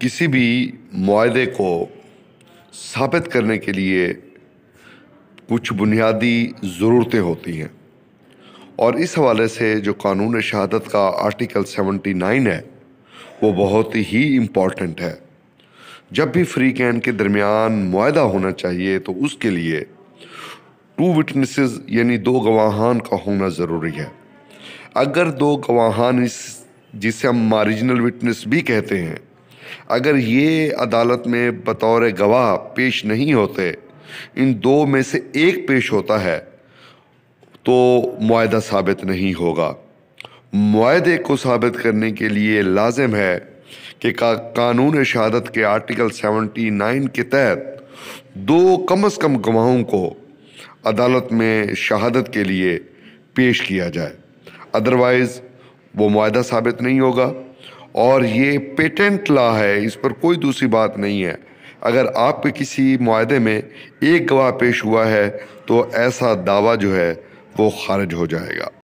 किसी भी माहे को साबित करने के लिए कुछ बुनियादी ज़रूरतें होती हैं और इस हवाले से जो कानून शहादत का आर्टिकल 79 है वो बहुत ही इम्पॉर्टेंट है जब भी फ्री कैन के दरमियान माहा होना चाहिए तो उसके लिए टू विटनेसेस यानी दो गवाहान का होना ज़रूरी है अगर दो गवाहान इस जिसे हम मारिजिनल विटनेस भी कहते हैं अगर ये अदालत में बतौर गवाह पेश नहीं होते इन दो में से एक पेश होता है तो मुआदा साबित नहीं होगा मुआदे को साबित करने के लिए लाजम है कि का, कानून शहादत के आर्टिकल 79 के तहत दो कम अज़ कम गवाहों को अदालत में शहादत के लिए पेश किया जाए अदरवाइज़ वो मुआदा साबित नहीं होगा और ये पेटेंट ला है इस पर कोई दूसरी बात नहीं है अगर आपके किसी माहे में एक गवाह पेश हुआ है तो ऐसा दावा जो है वो खारिज हो जाएगा